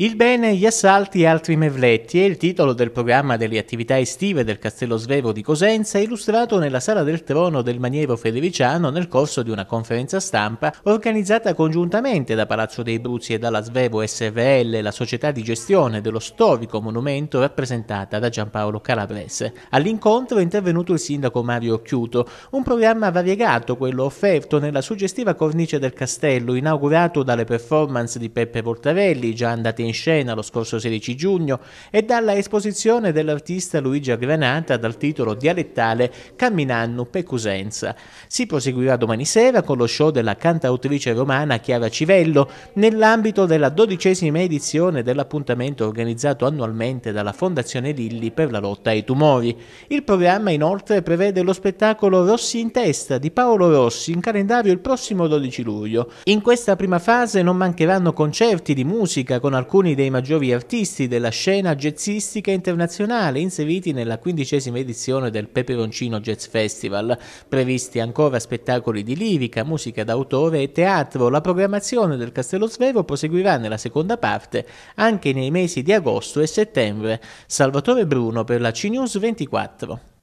Il bene, gli assalti e altri mevletti è il titolo del programma delle attività estive del Castello Svevo di Cosenza, illustrato nella Sala del Trono del Maniero Federiciano nel corso di una conferenza stampa organizzata congiuntamente da Palazzo dei Bruzzi e dalla Svevo SVL, la società di gestione dello storico monumento rappresentata da Giampaolo Calabrese. All'incontro è intervenuto il sindaco Mario Chiuto, un programma variegato, quello offerto nella suggestiva cornice del castello, inaugurato dalle performance di Peppe Voltarelli, già andate in in scena lo scorso 16 giugno e dalla esposizione dell'artista Luigi Granata dal titolo dialettale Camminando Pecusenza. Si proseguirà domani sera con lo show della cantautrice romana Chiara Civello nell'ambito della dodicesima edizione dell'appuntamento organizzato annualmente dalla Fondazione Lilli per la lotta ai tumori. Il programma inoltre prevede lo spettacolo Rossi in testa di Paolo Rossi in calendario il prossimo 12 luglio. In questa prima fase non mancheranno concerti di musica con alcuni alcuni dei maggiori artisti della scena jazzistica internazionale inseriti nella quindicesima edizione del Peperoncino Jazz Festival. Previsti ancora spettacoli di lirica, musica d'autore e teatro. La programmazione del Castello Svevo proseguirà nella seconda parte anche nei mesi di agosto e settembre. Salvatore Bruno per la CNews 24.